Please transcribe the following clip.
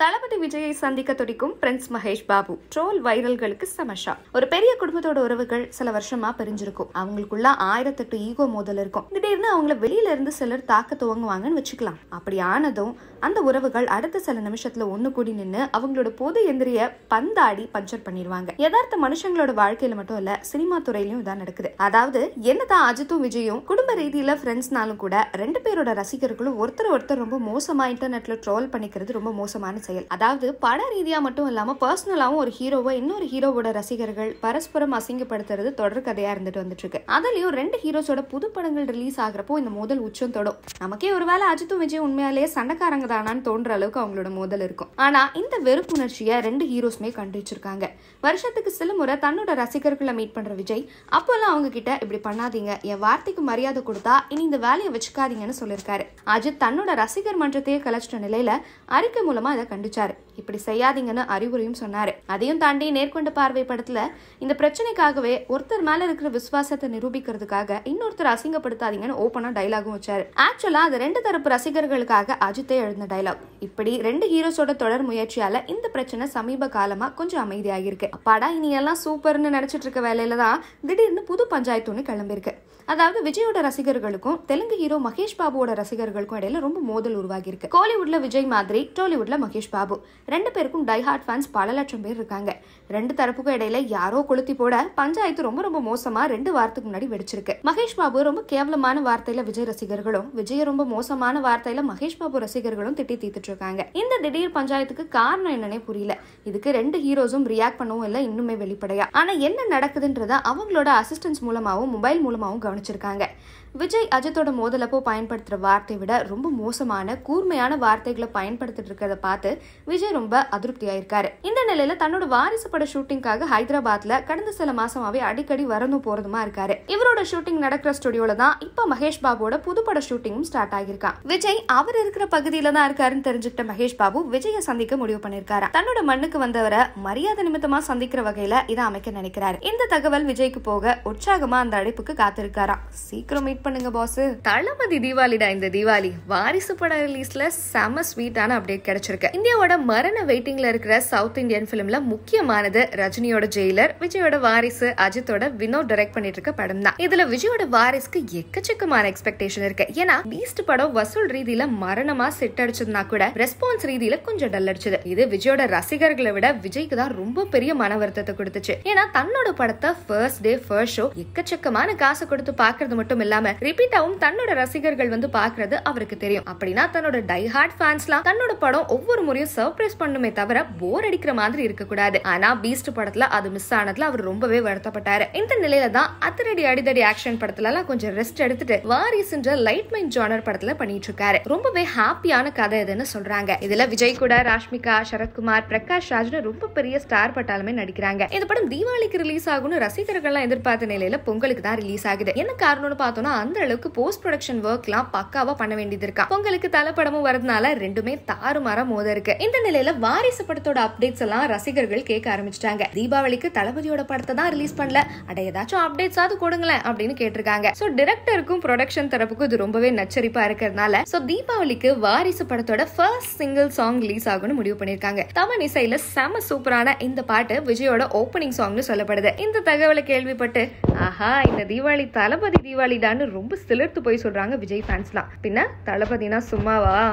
தளபதி விஜயை சந்திக்க துடிக்கும் பிரின்ஸ் மகேஷ் பாபு ட்ரோல் வைரல்களுக்கு சமஷா ஒரு பெரிய குடும்பத்தோட உறவுகள் சில வருஷமா பிரிஞ்சிருக்கும் அவங்களுக்குள்ள ஆயிரத்தெட்டு ஈகோ மோதல் இருக்கும் திடீர்னு அவங்கள வெளியில இருந்து சிலர் தாக்க துவங்குவாங்கன்னு வச்சுக்கலாம் அப்படி ஆனதும் அந்த உறவுகள் அடுத்த சில நிமிஷத்துல ஒண்ணு கூடி நின்று அவங்களோட பொது எந்திரிய பந்தாடி பஞ்சர் பண்ணிடுவாங்க யதார்த்த மனுஷங்களோட வாழ்க்கையில மட்டும் இல்ல சினிமா துறையிலும் இதான் நடக்குது அதாவது என்னதான் அஜித்தும் விஜயும் குடும்ப ரீதியில ஃப்ரெண்ட்ஸ்னாலும் கூட ரெண்டு பேரோட ரசிகர்களும் ஒருத்தர் ஒருத்தர் ரொம்ப மோசமா இன்டர்நெட்ல ட்ரோல் பண்ணிக்கிறது ரொம்ப மோசமான செயல் அதாவது பட ரீதியாக மட்டும் இல்லாமல் பர்சனலாகவும் ஒரு ஹீரோவை இன்னொரு ஹீரோவோட ரசிகர்கள் பரஸ்பரம் அசிங்கப்படுத்துறது தொடர் கதையாக இருந்துட்டு வந்துட்டு இருக்கு அதுலேயும் ரெண்டு ஹீரோஸோட புது படங்கள் ரிலீஸ் ஆகிறப்போ இந்த மோதல் உச்சம் தொடும் நமக்கே ஒருவேளை அஜித்தும் விஜய் உண்மையாலேயே சண்டைக்காரங்க தானான்னு தோன்ற அளவுக்கு அவங்களோட மோதல் இருக்கும் ஆனால் இந்த வெறுப்புணர்ச்சியை ரெண்டு ஹீரோஸ்மே கண்டுச்சிருக்காங்க வருஷத்துக்கு சில முறை தன்னோட ரசிகர்களை மீட் பண்ணுற விஜய் அப்போல்லாம் அவங்க கிட்ட இப்படி பண்ணாதீங்க என் வார்த்தைக்கு மரியாதை கொடுத்தா இனி இந்த வேலையை வச்சுக்காதீங்கன்னு சொல்லியிருக்காரு அஜித் தன்னோட ரசிகர் மன்றத்தையே கலைச்சிட்ட நிலையில அறிக்கை மூலமா அதை கண்டிச்சாரு இப்படி செய்யாதீங்கன்னு அறிவுரையும் சொன்னாரு அதையும் தாண்டி நேர்கொண்ட பார்வை படத்துல இந்த பிரச்சனைக்காகவே ஒருத்தர் மேல இருக்கிற விசுவாசத்தை நிரூபிக்கிறதுக்காக இன்னொருத்தர் அசிங்கப்படுத்தாதீங்கன்னு ஓப்பனா டைலாகும் வச்சாரு ஆக்சுவலா அது ரெண்டு தரப்பு ரசிகர்களுக்காக அஜித்தே எழுந்த டைலாக் இப்படி ரெண்டு ஹீரோஸோட தொடர் முயற்சியால இந்த பிரச்சனை சமீப காலமா கொஞ்சம் அமைதியாகிருக்கு அப்பாடா இனி எல்லாம் சூப்பர்னு நினைச்சிட்டு இருக்க வேலையில தான் திடீர்னு புது பஞ்சாயத்து ஒன்று கிளம்பியிருக்கு அதாவது விஜயோட ரசிகர்களுக்கும் தெலுங்கு ஹீரோ மகேஷ் பாபுவோட ரசிகர்களுக்கும் இடையில ரொம்ப மோதல் உருவாகிருக்கு கோலிவுட்ல விஜய் மாதிரி டோலிவுட்ல மகேஷ் மகேஷ் பாபு ரெண்டு பேருக்கும் டைஹார்ட் ஃபேன்ஸ் பல லட்சம் பேர் இருக்காங்க ரெண்டு தரப்புக்கும் இடையில யாரோ கொளுத்தி போட பஞ்சாயத்து ரொம்ப ரொம்ப மோசமா ரெண்டு வாரத்துக்கு முன்னாடி வெடிச்சிருக்கு மகேஷ் பாபு ரொம்ப கேவலமான வார்த்தையில விஜய் ரசிகர்களும் விஜய் ரொம்ப மோசமான வார்த்தையில மகேஷ் பாபு ரசிகர்களும் திட்டி தீத்துட்டு இருக்காங்க இந்த திடீர் பஞ்சாயத்துக்கு காரணம் என்னன்னே புரியல இதுக்கு ரெண்டு ஹீரோஸும் ரியாக்ட் பண்ணவும் இல்லை இன்னுமே வெளிப்படையா ஆனா என்ன நடக்குதுன்றத அவங்களோட அசிஸ்டன்ஸ் மூலமாகவும் மொபைல் மூலமாகவும் கவனிச்சிருக்காங்க விஜய் அஜித்தோட மோதலப்போ பயன்படுத்துகிற வார்த்தை விட ரொம்ப மோசமான கூர்மையான வார்த்தைகளை பயன்படுத்திட்டு இருக்கிறத பார்த்து விஜய் ரொம்ப அதிருப்தியா இருக்காரு இந்த நிலையில தன்னோட வாரிசு பட ஷூட்டிங்காக ஹைதராபாத்ல கடந்த சில மாசமாவே அடிக்கடி வரணும் போறதுமா இருக்காரு இவரோட ஷூட்டிங் நடக்கிற ஸ்டுடியோல தான் இப்ப மகேஷ் பாபுவோட புதுப்பட ஷூட்டிங்கும் ஸ்டார்ட் ஆகியிருக்கான் விஜய் அவர் இருக்கிற பகுதியில தான் இருக்காருன்னு தெரிஞ்சுக்கிட்ட மகேஷ் பாபு விஜயை சந்திக்க முடிவு பண்ணிருக்காரு தன்னோட மண்ணுக்கு வந்தவரை மரியாதை நிமித்தமா சந்திக்கிற வகையில இதை அமைக்க நினைக்கிறாரு இந்த தகவல் விஜய்க்கு போக உற்சாகமா அந்த அழைப்புக்கு காத்திருக்காராம் சீக்கிரம் மீட் பண்ணுங்க பாஸ் தளபதி தீபாவளிடா இந்த தீபாவளி வாரிசு பட ரிலீஸ்ல செம ஸ்வீட்டான அப்டேட் கிடைச்சிருக்கு இந்தியாவோட மரண வெயிட்டிங்ல இருக்கிற சவுத் இந்தியன் பிலிம்ல முக்கியமானது ரஜினியோட ஜெயிலர் விஜயோட வாரிசு அஜித்தோட வினோத் டைரக்ட் பண்ணிட்டு இருக்க படம் தான் இதுல விஜயோட வாரிசுக்கு எக்கச்சக்கமான எக்ஸ்பெக்டேஷன் இருக்கு ஏன்னா பீஸ்ட் படம் வசூல் ரீதியில மரணமா செட் அடிச்சதுனா கூட ரெஸ்பான்ஸ் ரீதியில கொஞ்சம் டல் அடிச்சது இது விஜயோட ரசிகர்களை விட விஜய்க்கு தான் ரொம்ப பெரிய மன வருத்தத்தை கொடுத்துச்சு ஏன்னா தன்னோட படத்தை ஃபர்ஸ்ட் டே ஃபர்ஸ்ட் ஷோ எக்கச்சக்கமான காசு கொடுத்து பாக்குறது மட்டும் இல்லாம ரிப்பீட்டாவும் தன்னோட ரசிகர்கள் வந்து பாக்குறது அவருக்கு தெரியும் அப்படின்னா தன்னோட டை ஹார்ட் ஃபேன்ஸ்லாம் தன்னோட படம் ஒவ்வொரு முறை ஸ்டோரியும் சர்ப்ரைஸ் பண்ணுமே தவிர போர் அடிக்கிற மாதிரி இருக்கக்கூடாது ஆனா பீஸ்ட் படத்துல அது மிஸ் ஆனதுல அவர் ரொம்பவே வருத்தப்பட்டாரு இந்த நிலையில தான் அத்தரடி அடிதடி ஆக்ஷன் படத்துல எல்லாம் கொஞ்சம் ரெஸ்ட் எடுத்துட்டு வாரிஸ் என்ற லைட் மைண்ட் ஜானர் படத்துல பண்ணிட்டு இருக்காரு ரொம்பவே ஹாப்பியான கதை எதுன்னு சொல்றாங்க இதுல விஜய் கூட ராஷ்மிகா சரத்குமார் பிரகாஷ் ராஜ்னு ரொம்ப பெரிய ஸ்டார் பட்டாலுமே நடிக்கிறாங்க இந்த படம் தீபாவளிக்கு ரிலீஸ் ஆகும்னு ரசிகர்கள்லாம் எதிர்பார்த்த நிலையில பொங்கலுக்கு தான் ரிலீஸ் ஆகுது என்ன காரணம்னு பார்த்தோம்னா அந்த அளவுக்கு போஸ்ட் ப்ரொடக்ஷன் ஒர்க் எல்லாம் பக்காவா பண்ண வேண்டியது இருக்கா பொங்கலுக்கு தலைப்படமும் வரதுனால ரெண்டுமே தாறுமாற மோத இருக்கு இருக்கு இந்த நிலையில வாரிசு படத்தோட அப்டேட்ஸ் எல்லாம் ரசிகர்கள் கேட்க ஆரம்பிச்சிட்டாங்க தீபாவளிக்கு தளபதியோட படத்தை தான் ரிலீஸ் பண்ணல அட ஏதாச்சும் அப்டேட்ஸாவது கொடுங்களேன் அப்படின்னு கேட்டிருக்காங்க சோ டிரெக்டருக்கும் ப்ரொடக்ஷன் தரப்புக்கும் இது ரொம்பவே நச்சரிப்பா இருக்கிறதுனால சோ தீபாவளிக்கு வாரிசு படத்தோட ஃபர்ஸ்ட் சிங்கிள் சாங் ரிலீஸ் ஆகும்னு முடிவு பண்ணிருக்காங்க தமிழ் இசையில செம சூப்பரான இந்த பாட்டு விஜயோட ஓப்பனிங் சாங்னு சொல்லப்படுது இந்த தகவலை கேள்விப்பட்டு ஆஹா இந்த தீபாவளி தளபதி தீபாவளிடான்னு ரொம்ப சிலிர்த்து போய் சொல்றாங்க விஜய் ஃபேன்ஸ்லாம் பின்ன தளபதினா சும்மாவா